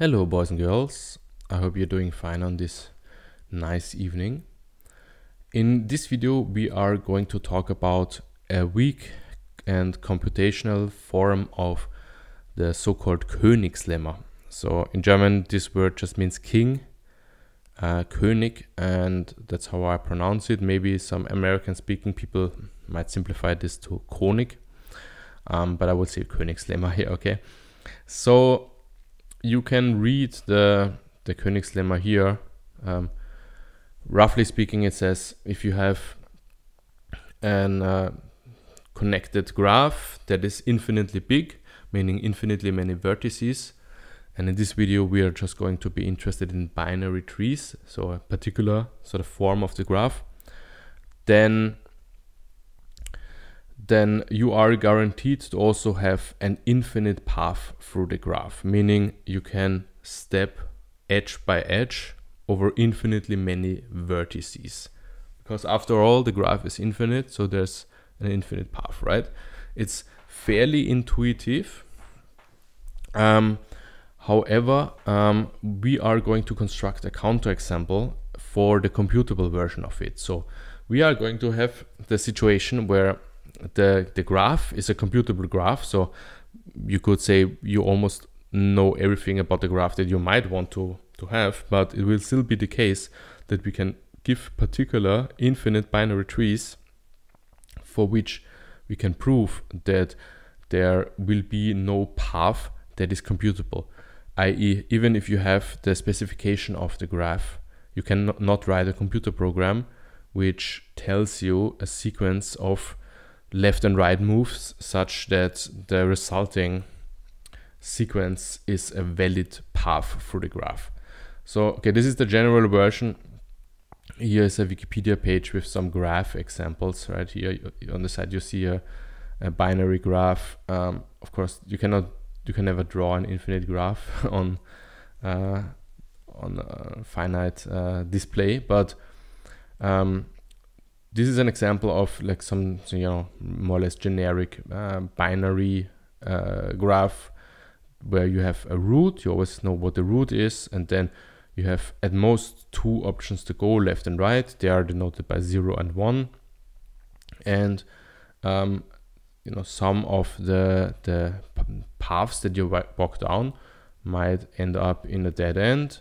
Hello boys and girls, I hope you're doing fine on this nice evening. In this video we are going to talk about a weak and computational form of the so-called Königslemma. So in German this word just means king, uh, König and that's how I pronounce it. Maybe some American speaking people might simplify this to König, um, but I would say Königslemma here, okay? So you can read the the lemma here. Um, roughly speaking, it says if you have an uh, connected graph that is infinitely big, meaning infinitely many vertices. And in this video, we are just going to be interested in binary trees, so a particular sort of form of the graph. Then then you are guaranteed to also have an infinite path through the graph, meaning you can step edge by edge over infinitely many vertices. Because after all, the graph is infinite, so there's an infinite path, right? It's fairly intuitive. Um, however, um, we are going to construct a counterexample for the computable version of it. So we are going to have the situation where the the graph is a computable graph, so you could say you almost know everything about the graph that you might want to to have, but it will still be the case that we can give particular infinite binary trees for which we can prove that there will be no path that is computable, i.e. even if you have the specification of the graph, you cannot write a computer program which tells you a sequence of left and right moves such that the resulting sequence is a valid path through the graph. So, okay, this is the general version. Here is a Wikipedia page with some graph examples, right? Here on the side, you see a, a binary graph. Um, of course, you cannot, you can never draw an infinite graph on, uh, on a finite uh, display, but um, this is an example of like some you know more or less generic uh, binary uh, graph where you have a root you always know what the root is and then you have at most two options to go left and right they are denoted by zero and one and um, you know some of the the paths that you walk down might end up in a dead end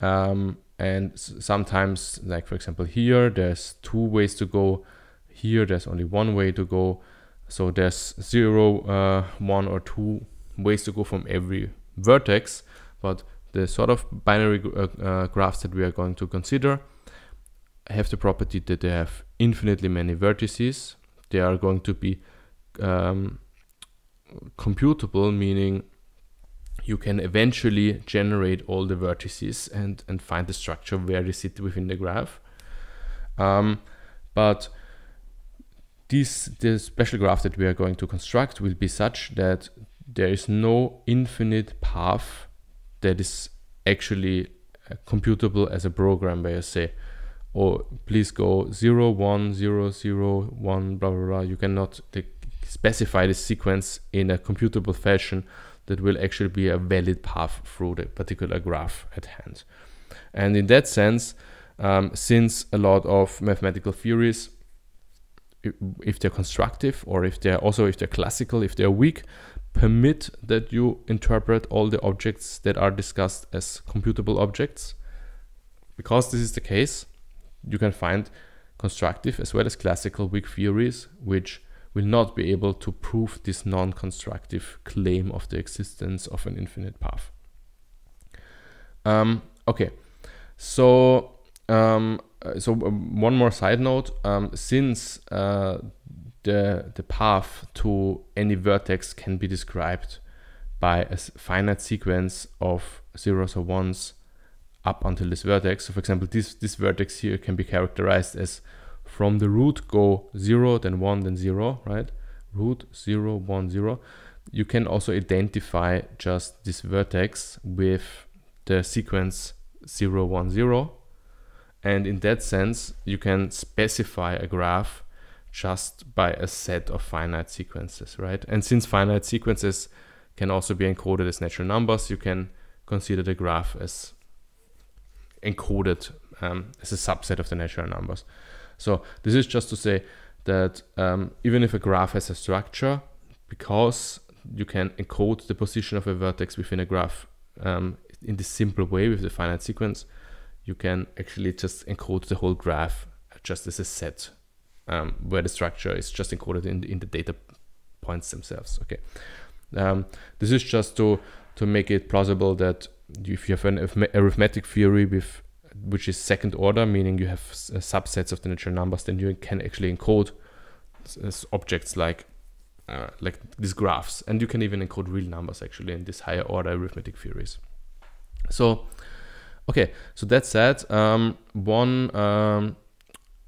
um, and sometimes like for example here there's two ways to go here there's only one way to go so there's zero uh, one or two ways to go from every vertex but the sort of binary uh, uh, graphs that we are going to consider have the property that they have infinitely many vertices they are going to be um, computable meaning you can eventually generate all the vertices and, and find the structure where they sit within the graph. Um, but this, the special graph that we are going to construct will be such that there is no infinite path that is actually uh, computable as a program where you say, oh, please go 0, 1, 0, 0, 1, blah, blah, blah. You cannot specify the sequence in a computable fashion that will actually be a valid path through the particular graph at hand. And in that sense, um, since a lot of mathematical theories, if they're constructive or if they're also if they're classical, if they're weak, permit that you interpret all the objects that are discussed as computable objects. Because this is the case, you can find constructive as well as classical weak theories which will not be able to prove this non-constructive claim of the existence of an infinite path. Um, okay, so um, uh, so um, one more side note. Um, since uh, the the path to any vertex can be described by a finite sequence of zeros or ones up until this vertex. So for example, this this vertex here can be characterized as from the root go 0 then 1 then 0 right root 0 1 0 you can also identify just this vertex with the sequence 0 1 0 and in that sense you can specify a graph just by a set of finite sequences right and since finite sequences can also be encoded as natural numbers you can consider the graph as encoded um, as a subset of the natural numbers so this is just to say that um, even if a graph has a structure, because you can encode the position of a vertex within a graph um, in this simple way with the finite sequence, you can actually just encode the whole graph just as a set um, where the structure is just encoded in, in the data points themselves. Okay, um, this is just to to make it plausible that if you have an arithmetic theory with which is second order, meaning you have uh, subsets of the natural numbers, then you can actually encode objects like uh, like these graphs, and you can even encode real numbers actually in these higher order arithmetic theories. So, okay, so that said, um, one um,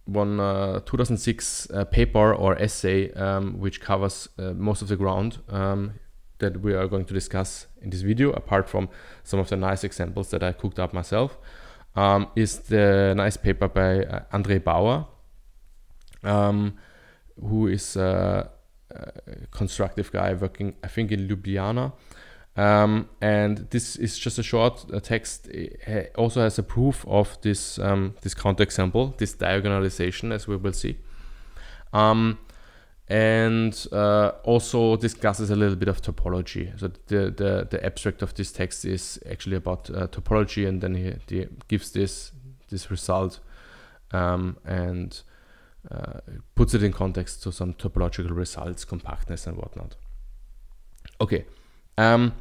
one uh, 2006 uh, paper or essay um, which covers uh, most of the ground um, that we are going to discuss in this video, apart from some of the nice examples that I cooked up myself um, ähm, is the äh, nice paper by uh, äh, Andre Bauer, um, who is a, äh, a, constructive guy working, I think, in Ljubljana. Um, and this is just a short uh, text. It also has a proof of this um, this counterexample, this diagonalization, as we will see. Um, and uh, also discusses a little bit of topology. So the, the, the abstract of this text is actually about uh, topology, and then he, he, gives this this result um, and uh, puts it in context to some topological results, compactness, and whatnot. Okay, um,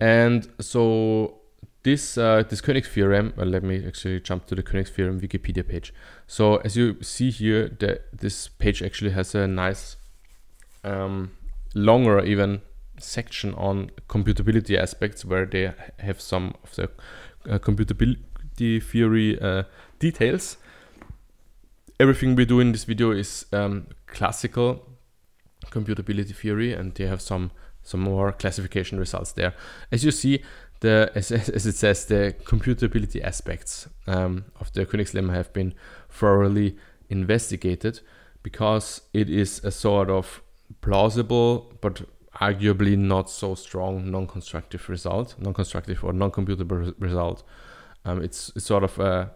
and so this uh, this Koenig theorem. Uh, let me actually jump to the Koenig theorem Wikipedia page. So as you see here, that this page actually has a nice um, longer even section on computability aspects where they have some of the uh, computability theory uh, details. Everything we do in this video is um, classical computability theory and they have some some more classification results there. As you see, the as, it says the computability aspects um, of the Koenigs lemma have been thoroughly investigated because it is a sort of plausible but arguably not so strong non-constructive result, non-constructive or non-computable result. Um, it's, it's sort of a,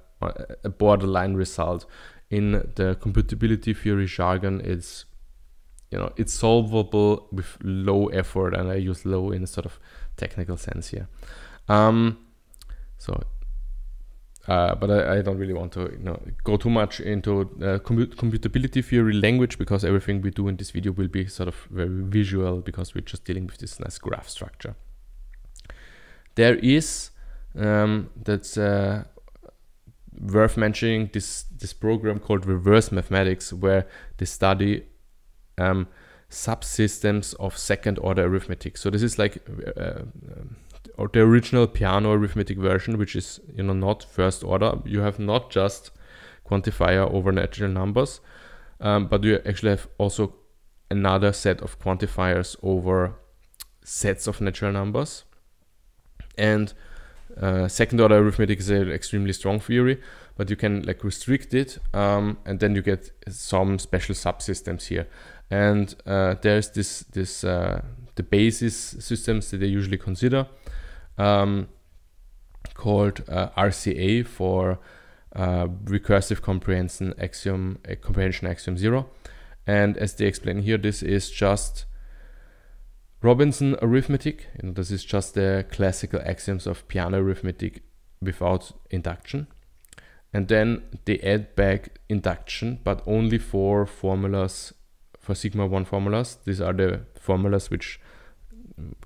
a borderline result. In the computability theory jargon, it's you know it's solvable with low effort, and I use low in a sort of technical sense here. Um, so, uh, but I, I, don't really want to you know, go too much into uh, commut computability theory language because everything we do in this video will be sort of very visual because we're just dealing with this nice graph structure. There is, um, that's uh, worth mentioning, this, this program called Reverse Mathematics where they study um, subsystems of second order arithmetic. So this is like uh, or uh, the original piano arithmetic version, which is you know not first order. You have not just quantifier over natural numbers, um, but you actually have also another set of quantifiers over sets of natural numbers. And uh, second order arithmetic is an extremely strong theory, but you can like restrict it, um, and then you get some special subsystems here and uh, there's this this uh, the basis systems that they usually consider um, called uh, RCA for uh, recursive comprehension axiom uh, comprehension axiom zero, and as they explain here, this is just Robinson arithmetic. You know, this is just the classical axioms of piano arithmetic without induction. And then they add back induction, but only for formulas for sigma 1 formulas. These are the formulas which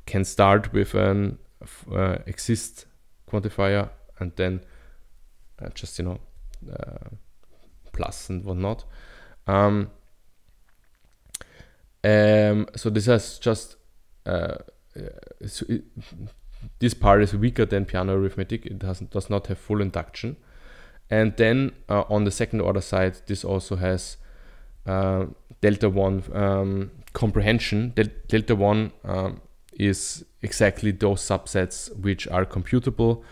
can start with an uh, exist quantifier and then uh, just, you know, uh, plus and whatnot. Um, um, so this has just, uh, so it, this part is weaker than piano arithmetic. It doesn't, does not have full induction. And then uh, on the second order side, this also has uh, delta 1 um, comprehension. Del delta 1 um, is exactly those subsets which are computable.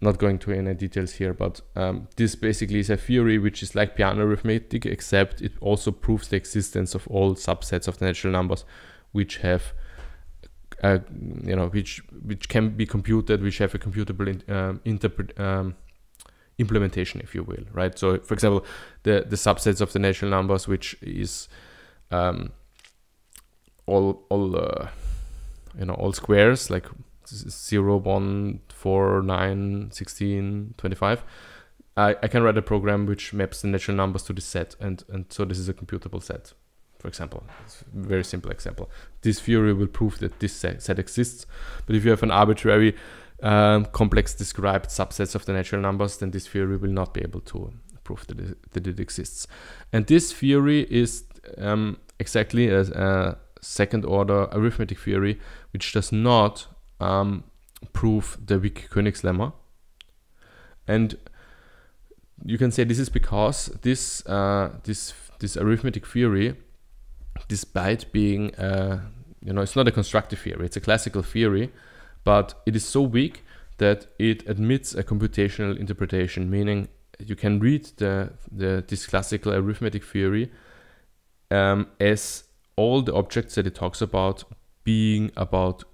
Not going to any details here, but um, this basically is a theory which is like piano arithmetic, except it also proves the existence of all subsets of the natural numbers which have uh, you know which which can be computed which have a computable in, um, interpret um, implementation, if you will, right? So, for example, the the subsets of the natural numbers, which is um, all all uh, you know all squares like 0, 1, 4, 9, 16, 25. I, I can write a program which maps the natural numbers to this set, and and so this is a computable set, for example. very simple example. This theory will prove that this set exists, but if you have an arbitrary um, complex described subsets of the natural numbers, then this theory will not be able to prove that it, that it exists. And this theory is um, exactly a, a, second order arithmetic theory, which does not um, prove the weak Koenig's lemma. And you can say this is because this uh, this this arithmetic theory, despite being uh, you know, it's not a constructive theory; it's a classical theory but it is so weak that it admits a computational interpretation, meaning you can read the, the this classical arithmetic theory um, as all the objects that it talks about being about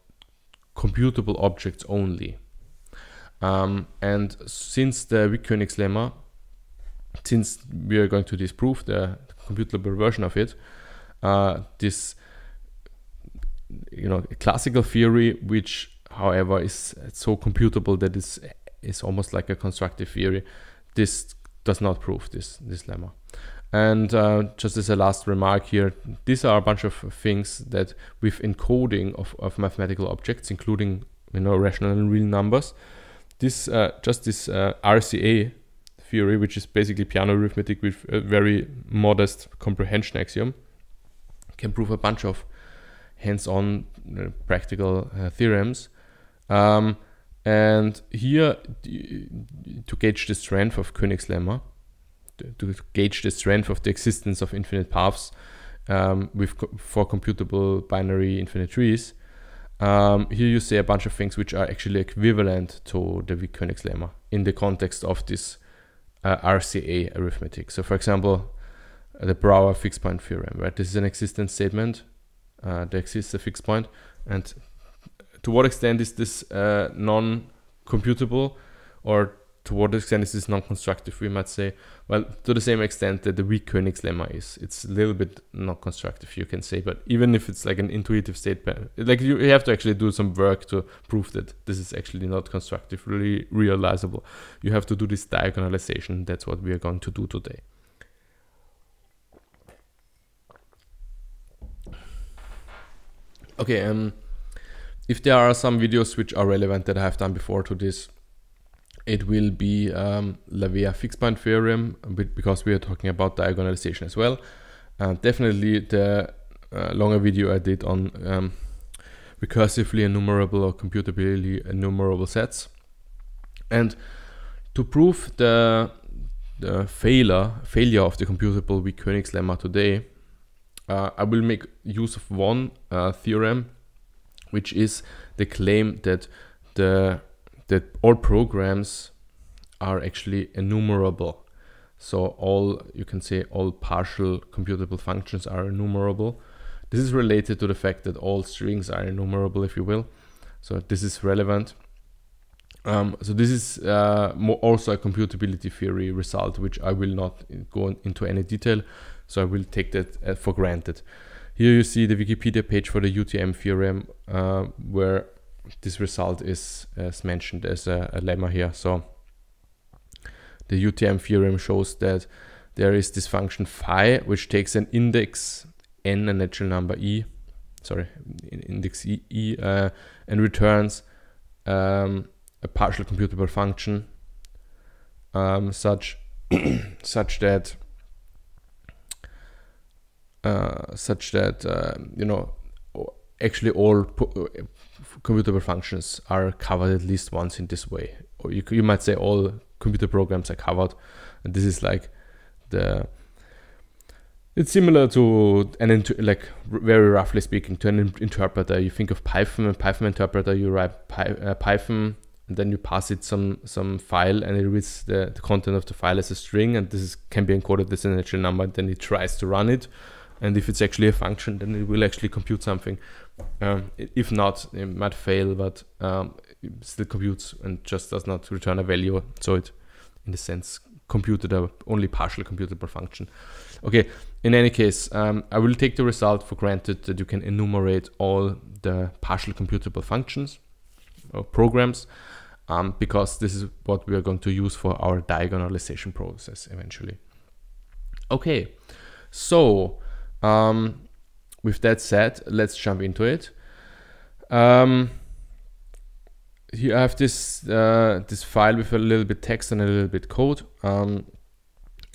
computable objects only. Um, and since the weak Koenig's lemma, since we are going to disprove the computable version of it, uh, this you know classical theory which however, is so computable that it's, it's almost like a constructive theory. This does not prove this, this lemma. And uh, just as a last remark here, these are a bunch of things that with encoding of, of mathematical objects, including you know rational and real numbers, this uh, just this uh, RCA theory, which is basically piano arithmetic with a very modest comprehension axiom, can prove a bunch of hands-on uh, practical uh, theorems um, and here, to gauge the strength of lemma, to gauge the strength of the existence of infinite paths um, with co for computable binary infinite trees, um, here you see a bunch of things which are actually equivalent to the weak lemma in the context of this uh, RCA arithmetic. So for example, the Brouwer fixed point theorem, right? This is an existence statement. Uh, there exists a fixed point and to what extent is this uh, non-computable or to what extent is this non-constructive we might say well to the same extent that the weak Koenig's lemma is it's a little bit not constructive you can say but even if it's like an intuitive state like you, have to actually do some work to prove that this is actually not constructively realizable you have to do this diagonalization that's what we are going to do today okay um if there are some videos which are relevant that I have done before to this, it will be um, Lavia fixed point theorem because we are talking about diagonalization as well. Uh, definitely the uh, longer video I did on um, recursively enumerable or computably enumerable sets. And to prove the, the failure, failure of the computable weak Koenig's lemma today, uh, I will make use of one uh, theorem which is the claim that the that all programs are actually enumerable. So all you can say all partial computable functions are enumerable. This is related to the fact that all strings are enumerable, if you will. So this is relevant. Um, so this is uh, also a computability theory result, which I will not go into any detail. So I will take that uh, for granted. Here you see the Wikipedia page for the UTM theorem uh, where this result is as mentioned as a, a lemma here. So the UTM theorem shows that there is this function phi which takes an index n, a natural number e, sorry, index e, e uh, and returns um, a partial computable function um, such such that uh, such that uh, you know actually all uh, computable functions are covered at least once in this way. Or you, you might say all computer programs are covered, and this is like the it's similar to an like very roughly speaking to an interpreter. You think of Python and Python interpreter. You write Py uh, Python and then you pass it some some file and it reads the, the content of the file as a string and this is, can be encoded as an actual number. And then it tries to run it and if it's actually a function then it will actually compute something um, if not it might fail but um, it still computes and just does not return a value so it in a sense computed a only partial computable function okay in any case um, I will take the result for granted that you can enumerate all the partial computable functions or programs um, because this is what we are going to use for our diagonalization process eventually okay so um, with that said, let's jump into it. Um, here I have this uh, this file with a little bit text and a little bit code. Um,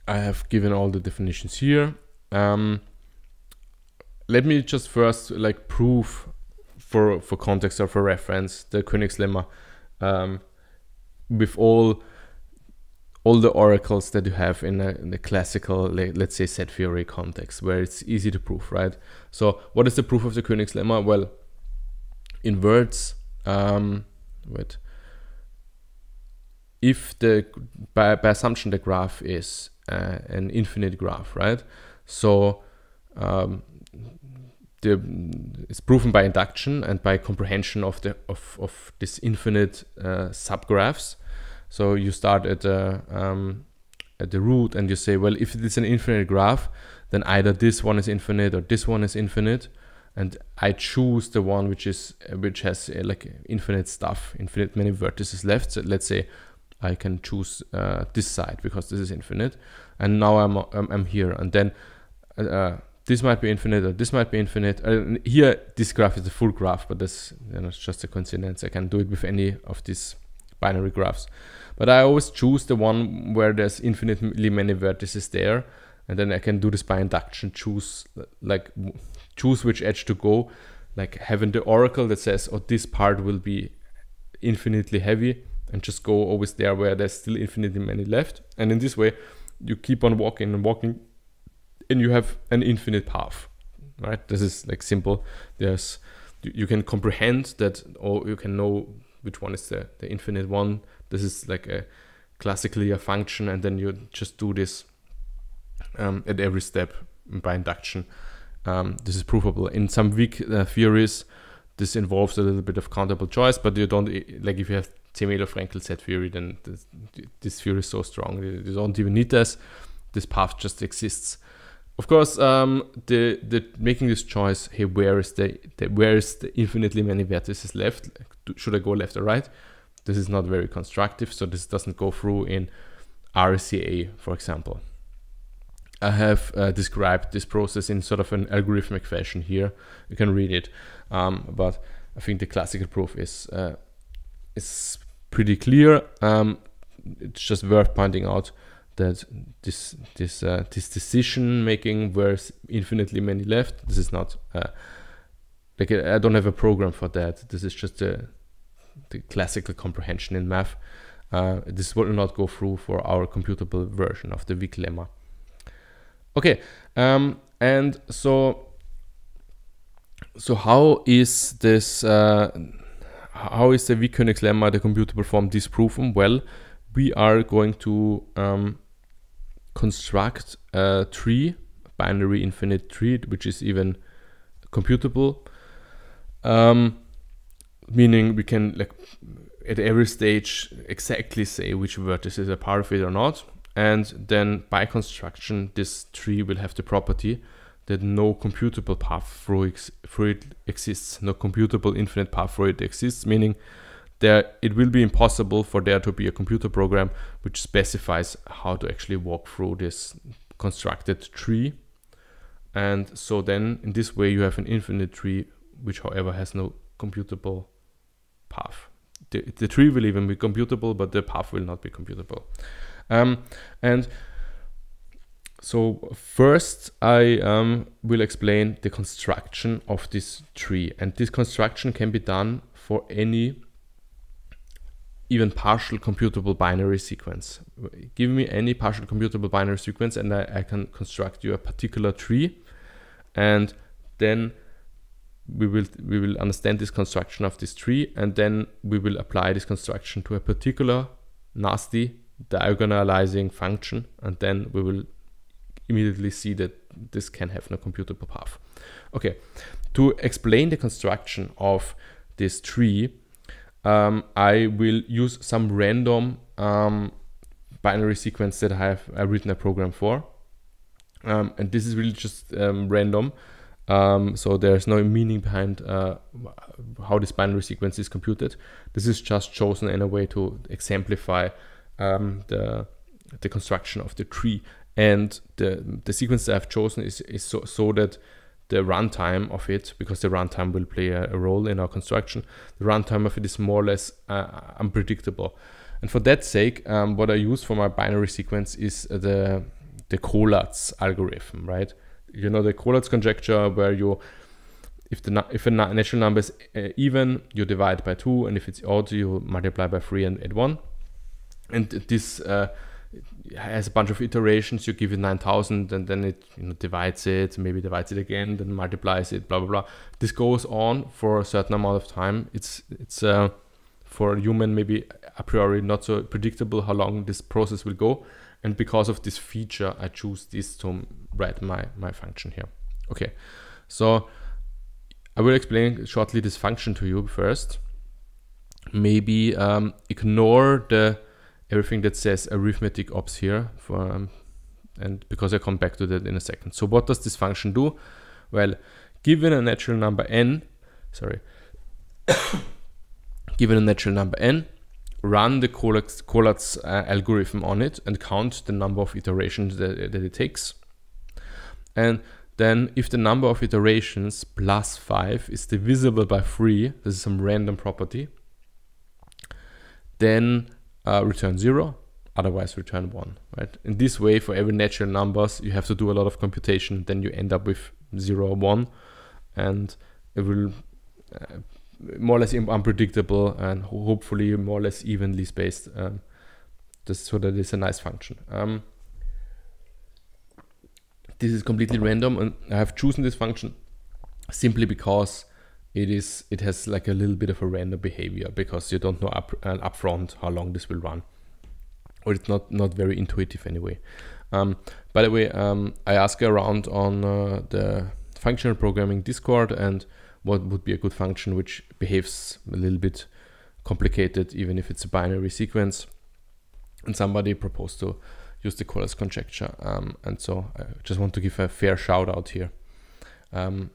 I have given all the definitions here. Um, let me just first like prove for for context or for reference the Königslemma um, with all all the oracles that you have in, in the classical, let's say, set theory context, where it's easy to prove, right? So, what is the proof of the Koenig's lemma? Well, in words, um, wait, if the by, by assumption the graph is uh, an infinite graph, right? So, um, the, it's proven by induction and by comprehension of the of, of this infinite uh, subgraphs so you start at, the uh, um, at the root and you say, well, if it is an infinite graph, then either this one is infinite or this one is infinite. And I choose the one which is uh, which has uh, like infinite stuff, infinite many vertices left. So let's say I can choose uh, this side because this is infinite. And now I'm, I'm, I'm here. And then uh, uh this might be infinite or this might be infinite. Uh, here, this graph is a full graph, but that's you know, just a coincidence. I can do it with any of these binary graphs. But I always choose the one where there's infinitely many vertices there. And then I can do this by induction, choose like choose which edge to go. Like having the oracle that says, oh, this part will be infinitely heavy and just go always there where there's still infinitely many left. And in this way, you keep on walking and walking and you have an infinite path, right? This is like simple. There's, you, can comprehend that or you can know which one is the, the infinite one this is like a classically a function, and then you just do this um, at every step by induction. Um, this is provable. In some weak uh, theories, this involves a little bit of countable choice, but you don't like if you have Temedo Frankel set theory, then this, this, theory is so strong you don't even need this. This path just exists. Of course, um, the the making this choice. Hey, where is the, the where is the infinitely many vertices left? Should I go left or right? This is not very constructive, so this doesn't go through in RCA, for example. I have uh, described this process in sort of an algorithmic fashion here. You can read it, um, but I think the classical proof is uh, is pretty clear. Um, it's just worth pointing out that this this uh, this decision making where infinitely many left. This is not uh, like I don't have a program for that. This is just a the classical comprehension in math. Uh, this will not go through for our computable version of the weak lemma. Okay, um, and so so how is this? Uh, how is the weak Koenig lemma, the computable form, disproven? Well, we are going to um, construct a tree, binary infinite tree, which is even computable. Um, meaning we can like at every stage exactly say which vertices are part of it or not. And then by construction, this tree will have the property that no computable path through, through it exists, no computable infinite path through it exists, meaning there it will be impossible for there to be a computer program which specifies how to actually walk through this constructed tree. And so then in this way you have an infinite tree, which however has no computable path. The, the tree will even be computable, but the path will not be computable. Um, and so first I um, will explain the construction of this tree. And this construction can be done for any even partial computable binary sequence. Give me any partial computable binary sequence and I, I can construct you a particular tree. And then we will we will understand this construction of this tree and then we will apply this construction to a particular nasty diagonalizing function and then we will immediately see that this can have no computable path. Okay, to explain the construction of this tree, um, I will use some random um, binary sequence that I have written a program for. Um, and this is really just um, random. Um, so there's no meaning behind uh, how this binary sequence is computed. This is just chosen in a way to exemplify um, the, the construction of the tree. And the, the sequence that I've chosen is, is so, so that the runtime of it, because the runtime will play a, a, role in our construction, the runtime of it is more or less uh, unpredictable. And for that sake, um, what I use for my binary sequence is the, the Kolatz algorithm, right? you know the Collard's conjecture where you if the if a natural number is uh, even you divide by 2 and if it's odd you multiply by 3 and, add 1 and this uh, has a bunch of iterations you give it 9000 and then it you know, divides it maybe divides it again then multiplies it blah blah blah this goes on for a certain amount of time it's it's uh, for a human maybe a priori not so predictable how long this process will go and because of this feature, I choose this to write my, my function here. Okay, so I will explain shortly this function to you first. Maybe um, ignore the everything that says arithmetic ops here for, um, and because I come back to that in a second. So what does this function do? Well, given a natural number n, sorry, given a natural number n, run the Collatz uh, algorithm on it and count the number of iterations that, that it takes. And then if the number of iterations plus 5 is divisible by 3, this is some random property, then uh, return 0, otherwise return 1, right? In this way, for every natural numbers, you have to do a lot of computation, then you end up with 0 or 1, and it will uh, more or less unpredictable and hopefully more or less evenly spaced. Um, just so that it's a nice function. Um, this is completely random and I have chosen this function simply because it is it has like a little bit of a random behavior because you don't know up uh, upfront how long this will run or it's not not very intuitive anyway um, by the way um, I asked around on uh, the functional programming discord and what would be a good function which behaves a little bit complicated, even if it's a binary sequence. And somebody proposed to use the Colas conjecture. Um, and so I just want to give a fair shout out here. Um,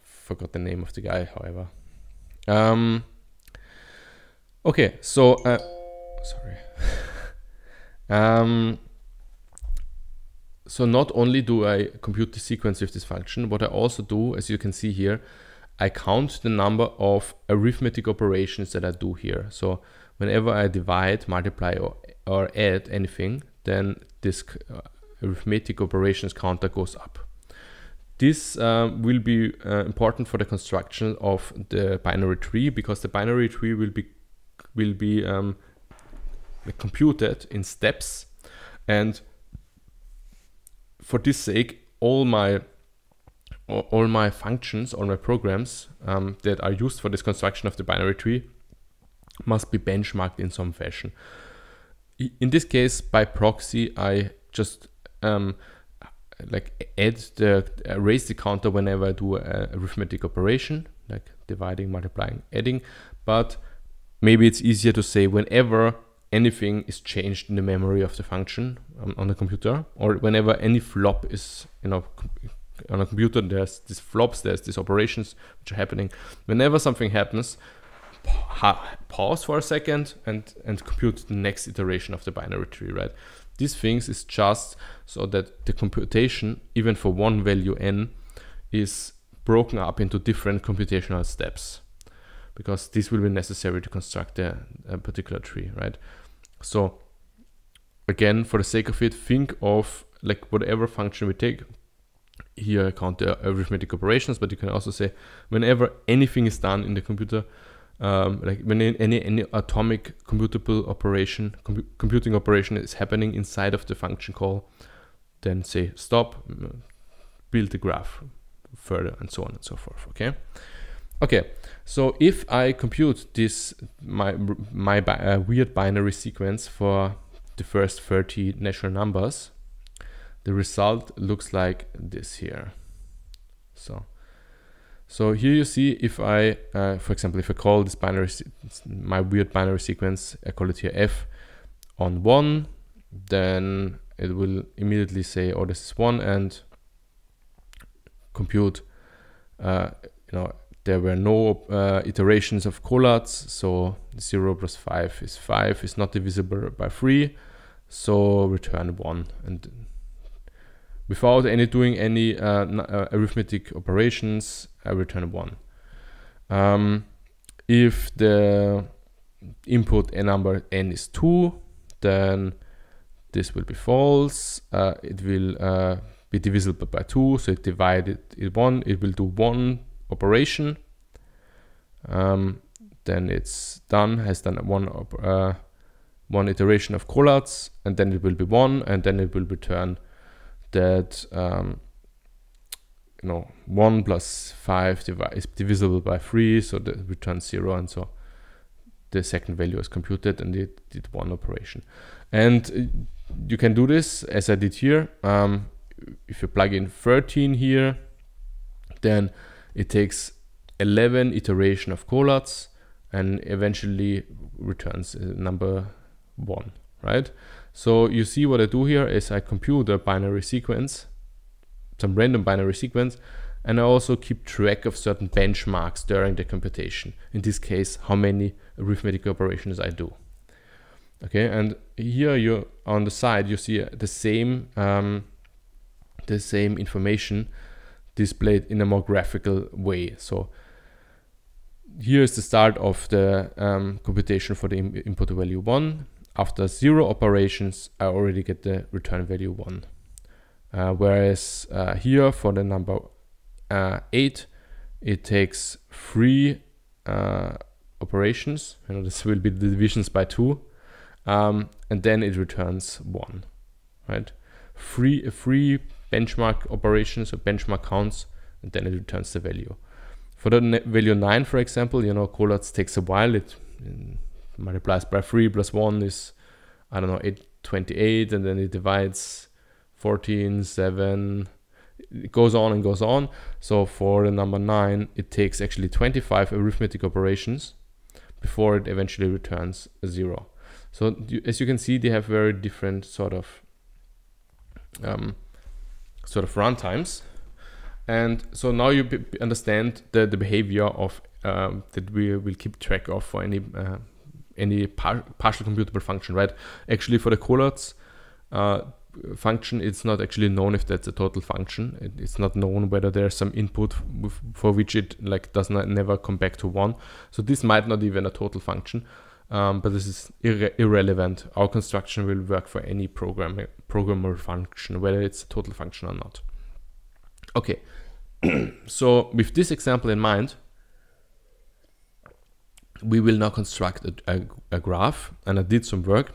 forgot the name of the guy, however. Um, okay, so, uh, sorry. um, so not only do I compute the sequence of this function, what I also do, as you can see here, I count the number of arithmetic operations that I do here. So whenever I divide, multiply, or, or add anything, then this uh, arithmetic operations counter goes up. This uh, will be uh, important for the construction of the binary tree because the binary tree will be will be um, computed in steps and for this sake, all my all my functions, all my programs um, that are used for this construction of the binary tree must be benchmarked in some fashion. In this case, by proxy, I just um, like add the raise the counter whenever I do a arithmetic operation, like dividing, multiplying, adding. But maybe it's easier to say whenever anything is changed in the memory of the function on, on the computer, or whenever any flop is, you know, on a computer, there's these flops, there's these operations which are happening. Whenever something happens, pause for a second and and compute the next iteration of the binary tree, right? These things is just so that the computation, even for one value n, is broken up into different computational steps because this will be necessary to construct a, a particular tree, right? So again, for the sake of it, think of like whatever function we take. Here I count the uh, arithmetic operations, but you can also say whenever anything is done in the computer, um, like when any any atomic computable operation, com computing operation is happening inside of the function call, then say stop, build the graph further, and so on and so forth. Okay. Okay, so if I compute this, my, my bi uh, weird binary sequence for the first 30 natural numbers, the result looks like this here. So, so here you see if I, uh, for example, if I call this binary, my weird binary sequence, I call it here f on one, then it will immediately say, oh, this is one and compute, uh, you know, there were no uh, iterations of collards, so 0 plus 5 is 5, is not divisible by 3, so return 1. And without any doing any uh, uh arithmetic operations, I return 1. Um, if the input a number n is 2, then this will be false. Uh, it will uh, be divisible by 2, so it divided it 1, it will do 1 operation. Um, then it's done, has done one, uh, one iteration of callouts, and then it will be one, and then it will return that um, you know one plus five is divisible by three, so that returns zero, and so the second value is computed, and it did one operation. And uh, you can do this as I did here. Um, if you plug in 13 here, then it takes 11 iteration of collats and eventually returns uh, number one, right? So you see what I do here is I compute a binary sequence, some random binary sequence, and I also keep track of certain benchmarks during the computation. In this case, how many arithmetic operations I do. Okay, and here you on the side you see the same um, the same information displayed in a more graphical way. So here is the start of the um, computation for the input value 1. After zero operations, I already get the return value 1. Uh, whereas uh, here for the number uh, 8, it takes three uh, operations. You know, this will be the divisions by 2. Um, and then it returns 1, right? Three, three benchmark operations or benchmark counts, and then it returns the value. For the value 9, for example, you know, Colats takes a while. It, multiplies by 3 plus 1 is, I don't know, 828, and then it divides 14, 7, it goes on and goes on. So for the number 9, it takes actually 25 arithmetic operations before it eventually returns a 0. So as you can see, they have very different sort of um, sort of runtimes. And so now you understand the, the behavior of um, that we will keep track of for any uh, any par partial computable function, right? Actually, for the Collard's uh, function, it's not actually known if that's a total function. It, it's not known whether there's some input for which it like does not never come back to one. So this might not even a total function, um, but this is irre irrelevant. Our construction will work for any program programmable function, whether it's a total function or not. Okay, so with this example in mind, we will now construct a, a, a graph and I did some work.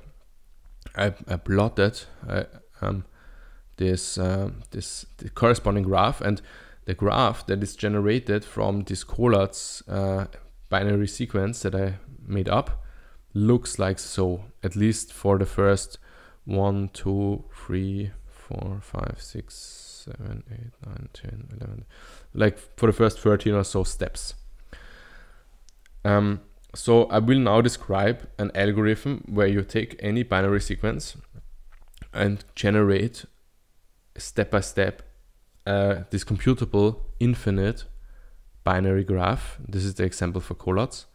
I, I plotted uh, um, this, uh, this the corresponding graph and the graph that is generated from this collards uh, binary sequence that I made up looks like so, at least for the first 1, 2, 3, 4, 5, 6, 7, 8, 9, 10, 11, like for the first 13 or so steps. Um, so I will now describe an algorithm where you take any binary sequence and generate step by step uh, this computable infinite binary graph. This is the example for Colots.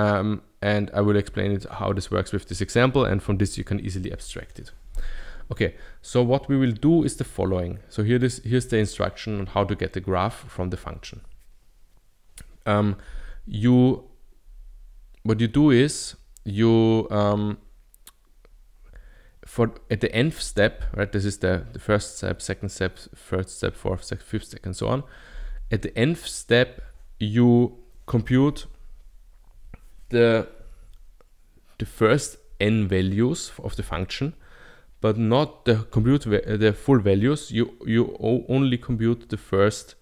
Um, and I will explain it how this works with this example. And from this, you can easily abstract it. Okay, so what we will do is the following. So here this, here's the instruction on how to get the graph from the function. Um, you, what you do is you, um, for at the nth step, right, this is the, the first step, second step, third step, fourth step, fifth step, and so on. At the nth step, you compute the the first n values of the function, but not the compute the full values. You you only compute the first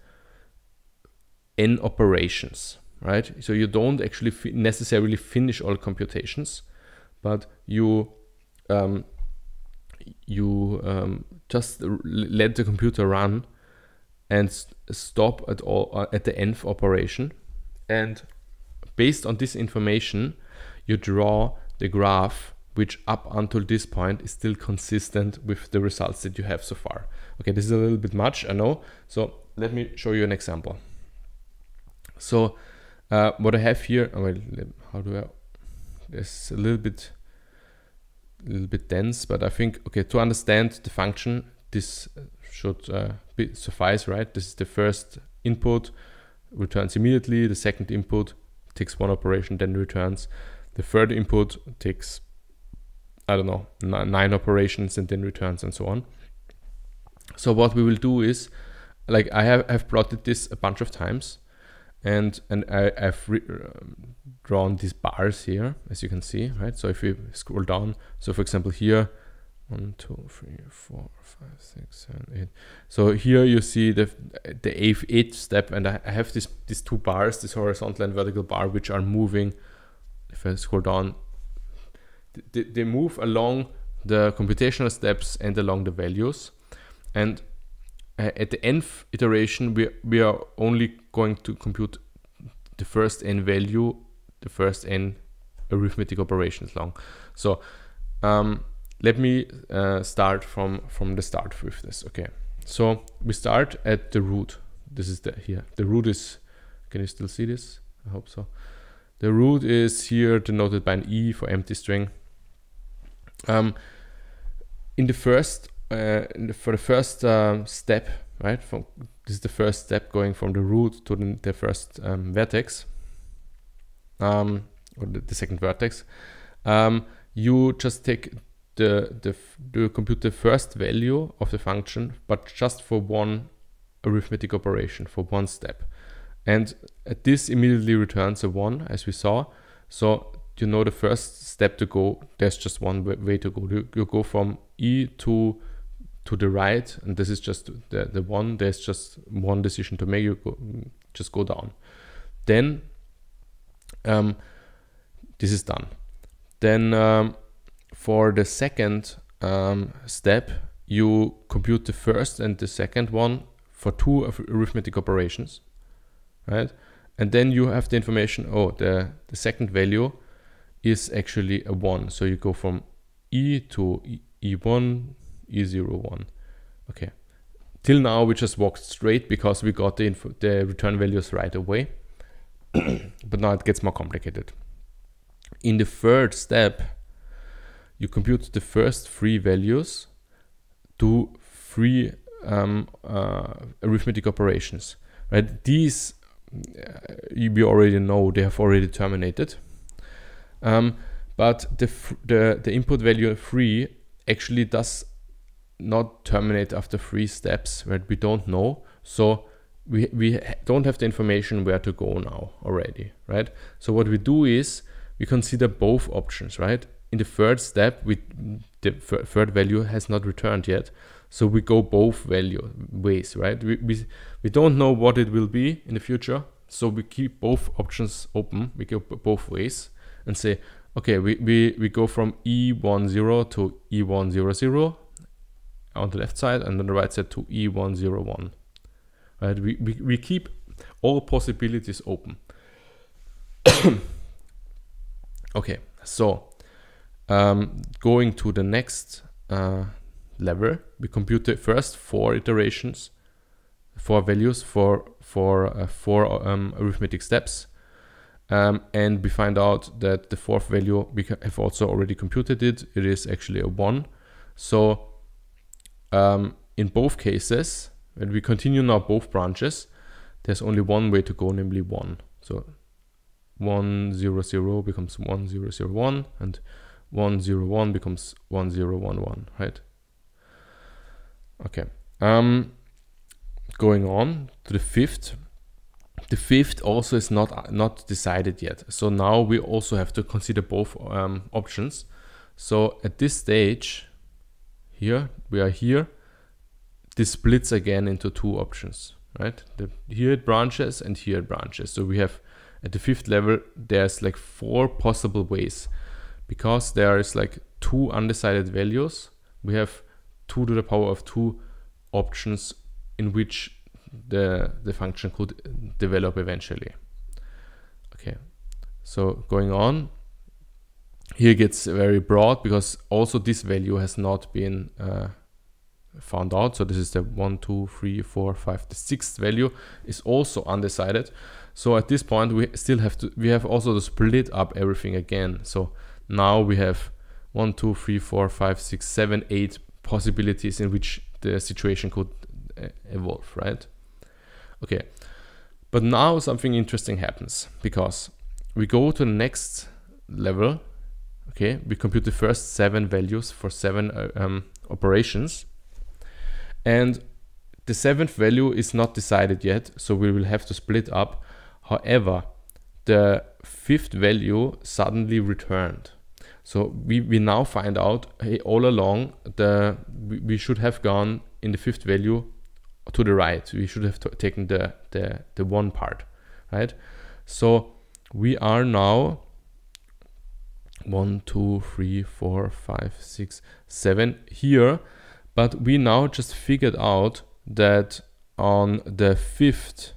n operations, right? So you don't actually fi necessarily finish all computations, but you um, you um, just let the computer run and st stop at all uh, at the nth operation and based on this information, you draw the graph which up until this point is still consistent with the results that you have so far. Okay, this is a little bit much, I know. So let me show you an example. So uh, what I have here, oh, well, how do I, it's a little bit, a little bit dense, but I think, okay, to understand the function, this uh, should uh, suffice, right? This is the first input, returns immediately, the second input takes one operation, then returns the third input, takes, I don't know, nine operations and then returns and so on. So what we will do is, like I have, have plotted this a bunch of times and and I, have um, drawn these bars here, as you can see, right? So if we scroll down, so for example here, one two three four five six seven eight so here you see the the eighth, eighth step and i have this these two bars this horizontal and vertical bar which are moving if i scroll down they, they move along the computational steps and along the values and uh, at the nth iteration we we are only going to compute the first n value the first n arithmetic operations long so um, let me uh, start from from the start with this okay so we start at the root this is the here the root is can you still see this i hope so the root is here denoted by an e for empty string um, in the first uh, in the, for the first um, step right from this is the first step going from the root to the, the first um, vertex um, or the, the, second vertex um, you just take the, the, the first value of the function, but just for one arithmetic operation, for one step. And this immediately returns a 1, as we saw. So you know the first step to go, there's just one way to go. You, you go from E to to the right, and this is just the, the one, there's just one decision to make, you go, just go down. Then um, this is done. Then um, for the second um, step, you compute the first and the second one for two arithmetic operations, right? And then you have the information, oh, the, the second value is actually a 1. So you go from E to e, one E01. Okay. Till now, we just walked straight because we got the, info, the return values right away. but now it gets more complicated. In the third step, you compute the first three values to three um, uh, arithmetic operations. Right? These uh, you already know they have already terminated. Um, but the, the, the input value three actually does not terminate after three steps, right? We don't know. So we, we don't have the information where to go now already, right? So what we do is we consider both options, right? in the third step, we, the third value has not returned yet. So we go both value ways, right? We, we, we don't know what it will be in the future. So we keep both options open. We go both ways and say, okay, we, we, we go from E10 to E100 on the left side and on the right side to E101. Right? We, we, we keep all possibilities open. okay, so um, going to the next uh, level. We compute the first four iterations, four values for for uh, four um, arithmetic steps. Um, and we find out that the fourth value, we have also already computed it. It is actually a one. So um, in both cases, when we continue now both branches, there's only one way to go, namely one. So one zero zero becomes one zero zero one and 101 becomes 1011, right? Okay. Um, going on to the fifth. The fifth also is not not decided yet. So now we also have to consider both um, options. So at this stage, here we are here. This splits again into two options, right? The, here it branches and here it branches. So we have at the fifth level, there's like four possible ways because there is like two undecided values, we have 2 to the power of 2 options in which the, the function could develop eventually. Okay, so going on, here gets very broad because also this value has not been uh, found out. So this is the 1, 2, 3, 4, 5, the sixth value is also undecided. So at this point, we still have to, we have also to split up everything again. So now we have one, two, three, four, five, six, seven, eight possibilities in which the situation could uh, evolve, right? Okay, but now something interesting happens because we go to the next level. Okay, we compute the first seven values for seven uh, um, operations, and the seventh value is not decided yet, so we will have to split up. However, the fifth value suddenly returned. So we, we now find out, hey, all along, the we, should have gone in the fifth value to the right. We should have taken the, the, the one part, right? So we are now one, two, three, four, five, six, seven here, but we now just figured out that on the fifth,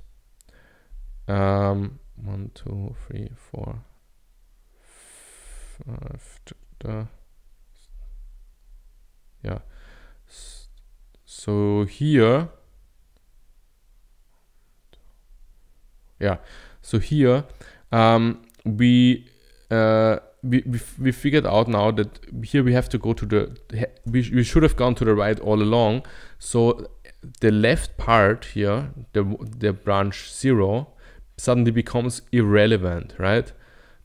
um, one, two, three, four, yeah so here yeah so here um, we, uh, we, we we figured out now that here we have to go to the we, we should have gone to the right all along so the left part here the the branch zero suddenly becomes irrelevant right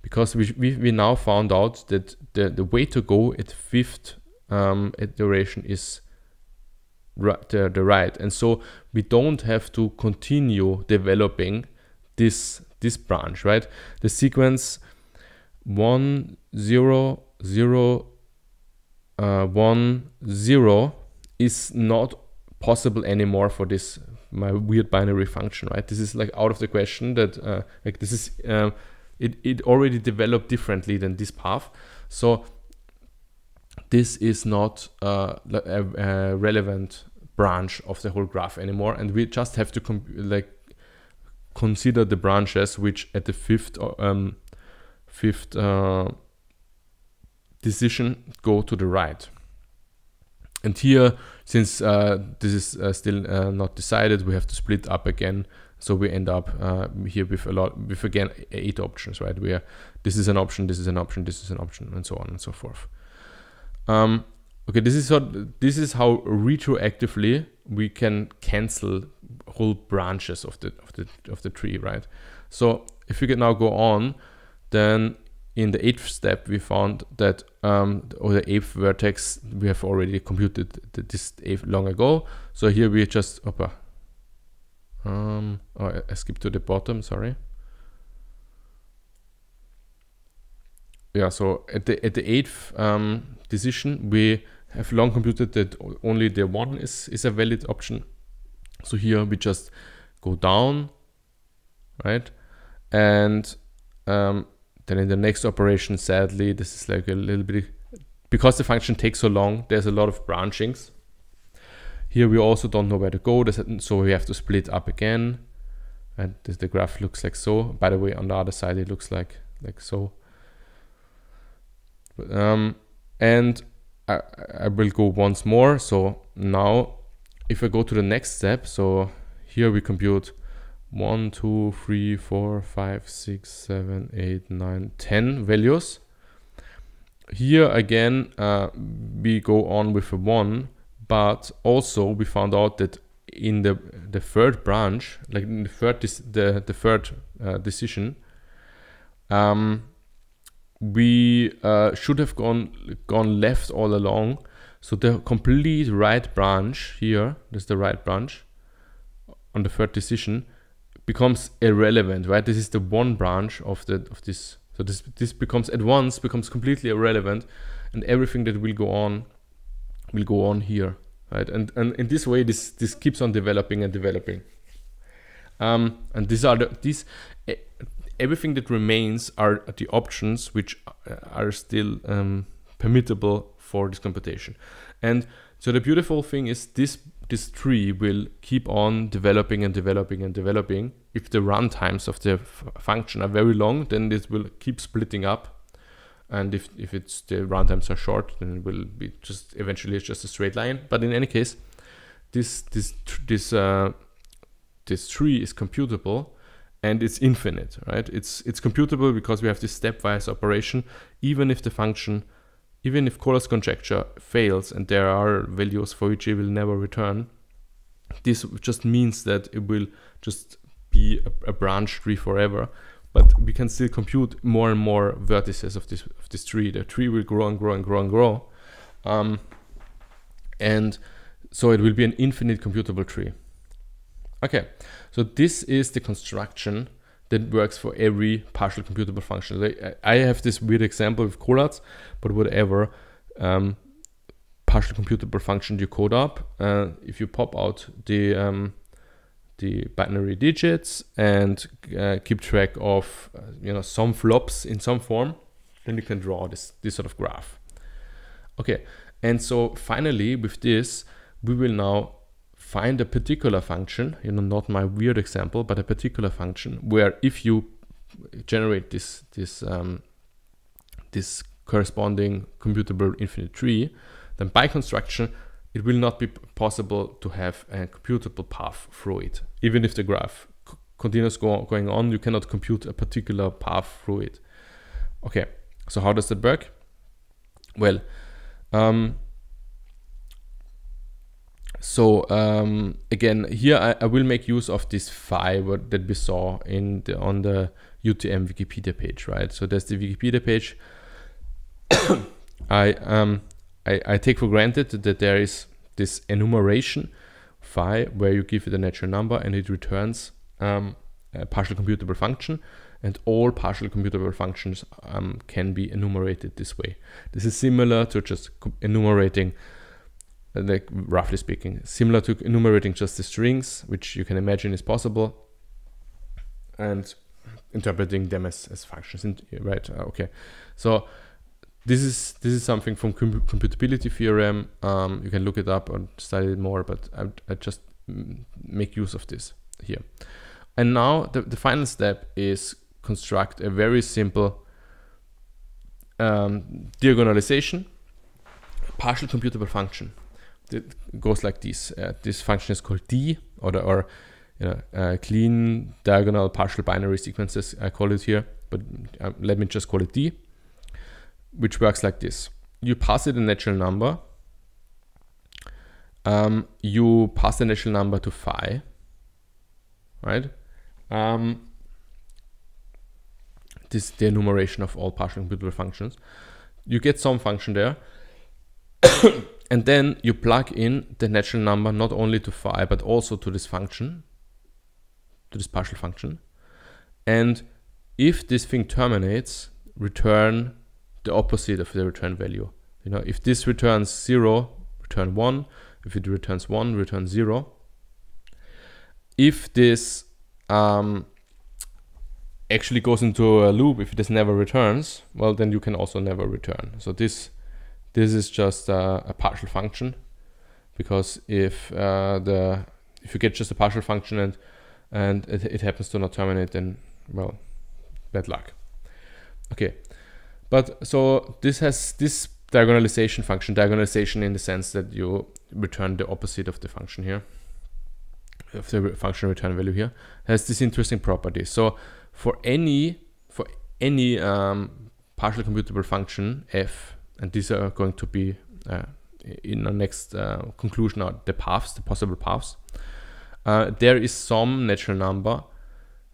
because we, we, we, now found out that the, the way to go at fifth um, iteration is the, the right. And so we don't have to continue developing this, this branch, right? The sequence 1, 0, 0, uh, 1, 0 is not possible anymore for this my weird binary function, right? This is like out of the question that uh, like this is uh, it, it already developed differently than this path. So this is not uh, a, a, relevant branch of the whole graph anymore. And we just have to like consider the branches which at the fifth uh, um, fifth uh, decision go to the right. And here, since uh, this is uh, still uh, not decided, we have to split up again so we end up uh, here with a lot, with again eight options, right? Where this is an option, this is an option, this is an option, and so on and so forth. Um, okay, this is how this is how retroactively we can cancel whole branches of the of the of the tree, right? So if we can now go on, then in the eighth step we found that um, or the eighth vertex we have already computed this eighth long ago. So here we just opa, um, oh, I skipped to the bottom, sorry. Yeah, so at the, at the eighth um, decision, we have long computed that only the one is, is a valid option. So here we just go down, right? And um, then in the next operation, sadly, this is like a little bit, because the function takes so long, there's a lot of branchings, here we also don't know where to go, mm, so we have to split up again. And the graph looks like so. By the way, on the other side, it looks like, like so. Um, and I, I will go once more. So now if I go to the next step, so here we compute 1, 2, 3, 4, 5, 6, 7, 8, 9, 10 values. Here again, uh, we go on with a 1 but also we found out that in the the third branch, like in the third the the third uh, decision, um, we uh, should have gone gone left all along. So the complete right branch here, this is the right branch on the third decision, becomes irrelevant, right? This is the one branch of the of this. So this this becomes at once becomes completely irrelevant, and everything that will go on will go on here, right? And and in this way, this this keeps on developing and developing. Um, and these are the, these everything that remains are the options which uh, are still um, permittable for this computation. And so the beautiful thing is this this tree will keep on developing and developing and developing. If the runtimes of the function are very long, then this will keep splitting up and if, if it's the runtimes are short then it will be just eventually it's just a straight line but in any case this this this uh, this tree is computable and it's infinite right it's it's computable because we have this stepwise operation even if the function even if Kohler's conjecture fails and there are values for which it will never return this just means that it will just be a, a branch tree forever but we can still compute more and more vertices of this of this tree. The tree will grow and grow and grow and grow, um, and so it will be an infinite computable tree. Okay, so this is the construction that works for every partial computable function. I have this weird example with Colats, but whatever um, partial computable function you code up, uh, if you pop out the um, the binary digits and uh, keep track of uh, you know some flops in some form then you can draw this this sort of graph okay and so finally with this we will now find a particular function you know not my weird example but a particular function where if you generate this this um, this corresponding computable infinite tree then by construction it will not be possible to have a computable path through it. Even if the graph continues go going on, you cannot compute a particular path through it. Okay, so how does that work? Well, um, so um, again, here I, I, will make use of this phi that we saw in the, on the UTM Wikipedia page, right? So there's the Wikipedia page. I um, I, I take for granted that there is this enumeration phi where you give it a natural number and it returns um, a partial computable function and all partial computable functions um, can be enumerated this way. This is similar to just enumerating, like roughly speaking, similar to enumerating just the strings, which you can imagine is possible, and interpreting them as, as functions, right? Uh, okay, so this is this is something from com computability theorem. Um, you can look it up and study it more, but I, I just make use of this here. And now the, the final step is construct a very simple um, diagonalization, partial computable function. It goes like this. Uh, this function is called D or, the, or you know, uh, clean diagonal partial binary sequences, I call it here, but um, let me just call it D which works like this. You pass it a natural number. Um, you pass the natural number to phi, right? Um, this is the enumeration of all partial computable functions. You get some function there. and then you plug in the natural number not only to phi, but also to this function, to this partial function. And if this thing terminates, return the opposite of the return value. You know, if this returns zero, return one. If it returns one, return zero. If this um, actually goes into a loop, if this never returns, well, then you can also never return. So this this is just a partial function because if uh, the if you get just a partial function and and it, it happens to not terminate, then well, bad luck. Okay, but so this has this diagonalization function, diagonalization in the sense that you return the opposite of the function here, of the function return value here, has this interesting property. So for any for any um, partial computable function f, and these are going to be uh, in our next uh, conclusion are the paths, the possible paths. Uh, there is some natural number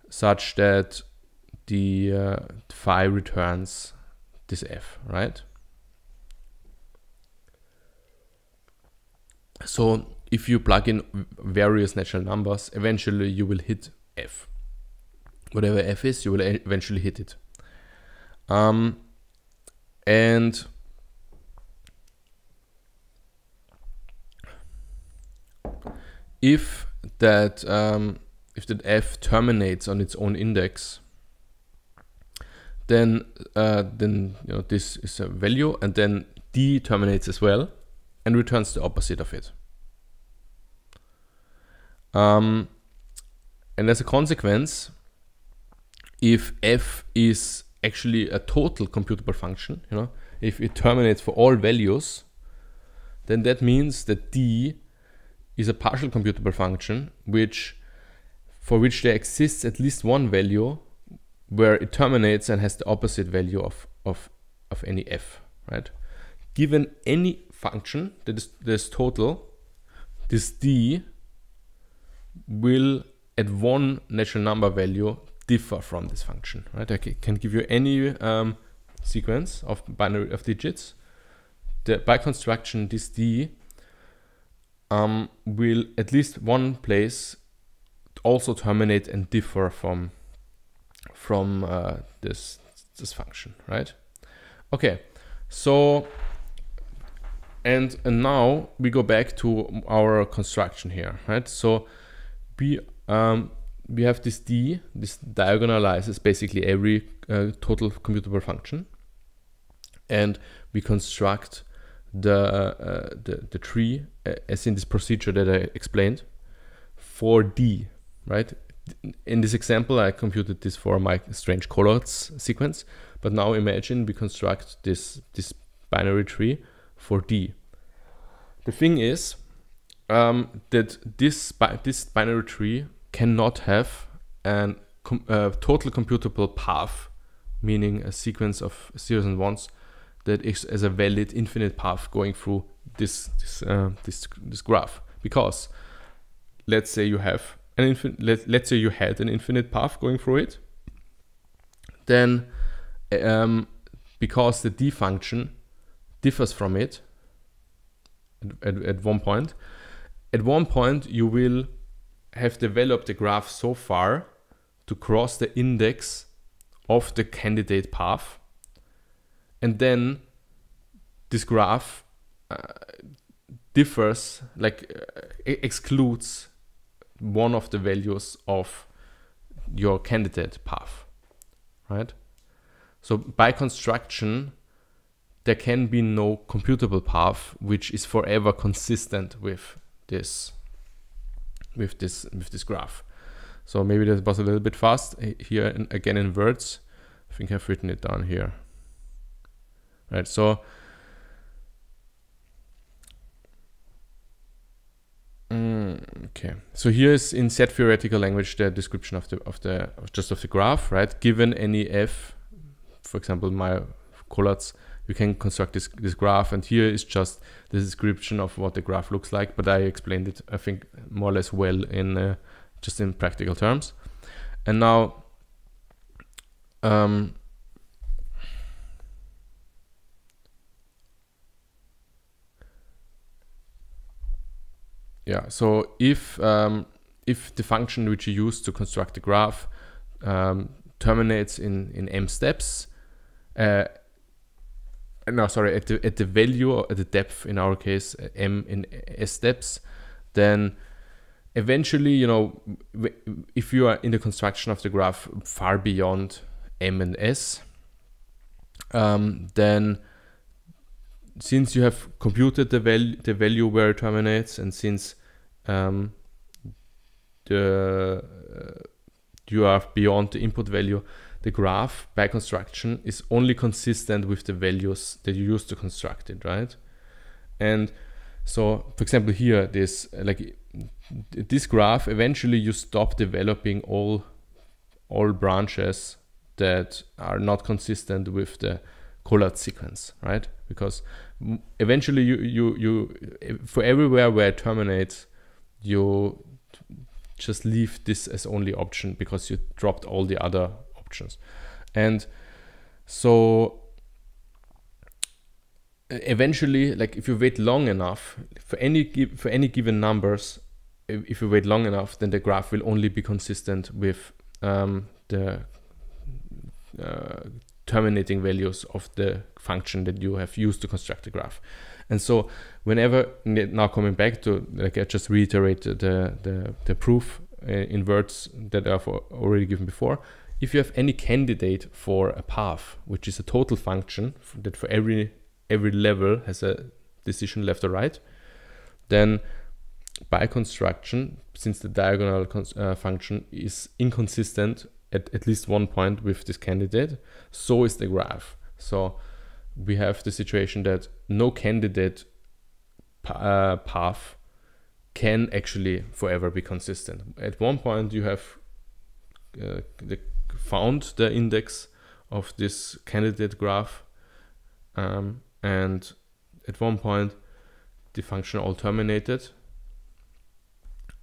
such that the uh, phi returns this f, right? So if you plug in various natural numbers, eventually you will hit f. Whatever f is, you will eventually hit it. Um, and if that um, if that f terminates on its own index, then uh, then you know, this is a value and then d terminates as well and returns the opposite of it. Um, and as a consequence, if f is actually a total computable function, you know, if it terminates for all values, then that means that d is a partial computable function which for which there exists at least one value where it terminates and has the opposite value of, of, of any f, right? Given any function that is this total, this d will at one natural number value differ from this function, right? I can give you any um, sequence of binary of digits. The, by construction, this d um, will at least one place also terminate and differ from from uh, this, this function, right? Okay, so, and, and now we go back to our construction here, right? So we, um, we have this D, this diagonalizes basically every uh, total computable function. And we construct the, uh, the, the tree uh, as in this procedure that I explained for D, right? in this example, I computed this for my strange colors sequence. But now imagine we construct this, this binary tree for D. The thing is um, that this, bi this binary tree cannot have a com uh, total computable path, meaning a sequence of zeros and ones that is as a valid infinite path going through this, this, uh, this, this graph. Because let's say you have an infinite, let, let's say you had an infinite path going through it, then um, because the d function differs from it at, at, at one point, at one point you will have developed the graph so far to cross the index of the candidate path. And then this graph uh, differs, like uh, excludes one of the values of your candidate path, right? So by construction, there can be no computable path which is forever consistent with this with this with this graph. So maybe that was a little bit fast here in, again in words. I think I've written it down here. Right. So Mm, okay. So here is in set theoretical language the description of the of the just of the graph, right? Given any f, for example, my collards, you can construct this this graph, and here is just the description of what the graph looks like. But I explained it, I think, more or less well in uh, just in practical terms. And now, um, yeah, so if, um, if the function which you use to construct the graph um, terminates in, in m steps, uh, no, sorry, at the, at the value or at the depth, in our case, uh, m in s steps, then eventually, you know, if you are in the construction of the graph far beyond m and s, um, then since you have computed the value the value where it terminates, and since um, the uh, you are beyond the input value, the graph by construction is only consistent with the values that you used to construct it, right? And so, for example, here this like this graph eventually you stop developing all all branches that are not consistent with the colored sequence, right? Because eventually you, you, you, for everywhere where it terminates, you just leave this as only option because you dropped all the other options. And so eventually, like if you wait long enough for any, for any given numbers, if you wait long enough, then the graph will only be consistent with um, the uh, terminating values of the function that you have used to construct the graph. And so whenever, now coming back to, like I just reiterated the, the, the proof uh, in words that I've already given before, if you have any candidate for a path, which is a total function that for every every level has a decision left or right, then by construction, since the diagonal uh, function is inconsistent at, at least one point with this candidate, so is the graph. So we have the situation that no candidate uh, path can actually forever be consistent. At one point you have uh, the found the index of this candidate graph um, and at one point the function all terminated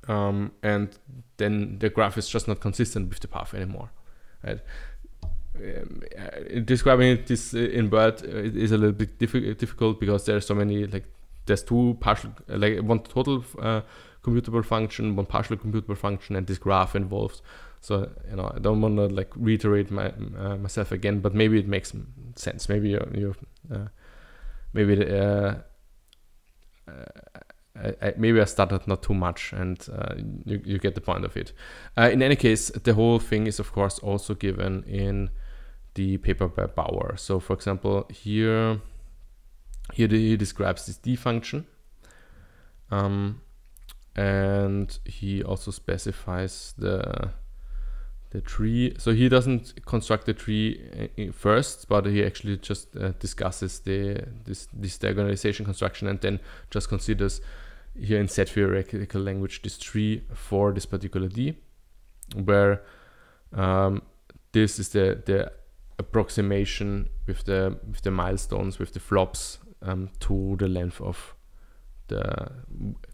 um, and then the graph is just not consistent with the path anymore. Right? Um, describing this uh, in Word uh, is a little bit difficult because there are so many like there's two partial uh, like one total uh, computable function, one partial computable function, and this graph involves. So you know I don't want to like reiterate my uh, myself again, but maybe it makes sense. Maybe you uh, maybe the, I, maybe I started not too much, and uh, you, you, get the point of it. Uh, in any case, the whole thing is of course also given in the paper by Bauer. So for example, here, here he describes this d function, um, and he also specifies the the tree. So he doesn't construct the tree uh, first, but he actually just uh, discusses the this, this diagonalization construction and then just considers here in set theoretical language this tree for this particular D, where um, this is the, the approximation with the with the milestones with the flops um, to the length of the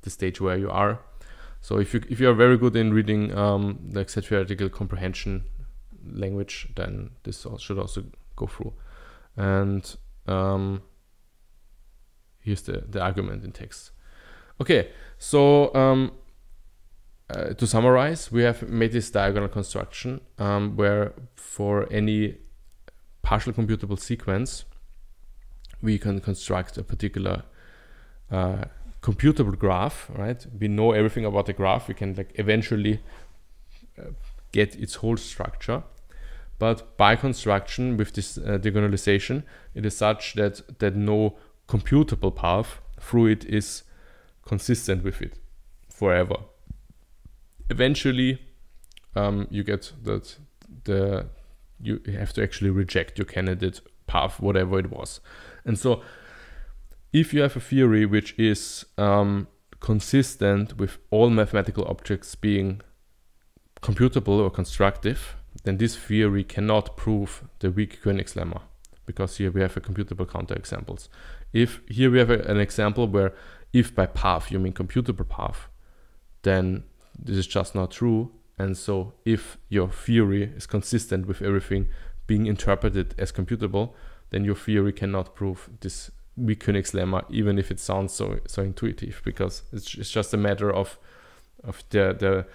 the stage where you are. So if you if you are very good in reading um, set theoretical comprehension language, then this should also go through. And um, here's the the argument in text. Okay, so um, uh, to summarize, we have made this diagonal construction um, where for any partial computable sequence, we can construct a particular uh, computable graph, right? We know everything about the graph. We can like eventually uh, get its whole structure. But by construction with this uh, diagonalization, it is such that, that no computable path through it is consistent with it forever. Eventually, um, you get that the you have to actually reject your candidate path, whatever it was. And so, if you have a theory which is um, consistent with all mathematical objects being computable or constructive, then this theory cannot prove the weak Koenig's lemma because here we have a computable counterexamples. If here we have a, an example where if by path you mean computable path, then this is just not true. And so if your theory is consistent with everything being interpreted as computable, then your theory cannot prove this weak Koenig's lemma, even if it sounds so so intuitive, because it's, it's just a matter of of the, the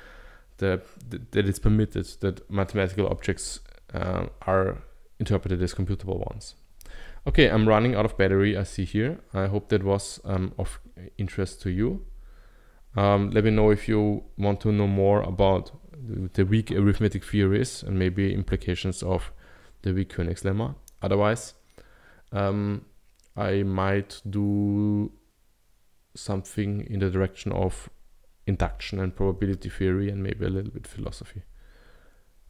the, the that it's permitted that mathematical objects uh, are interpreted as computable ones. Okay, I'm running out of battery. I see here. I hope that was um, of interest to you. Um, let me know if you want to know more about the weak arithmetic theories and maybe implications of the weak Koenig's lemma. Otherwise, um, I might do something in the direction of induction and probability theory and maybe a little bit philosophy.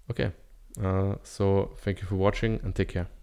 Okay, uh, so thank you for watching and take care.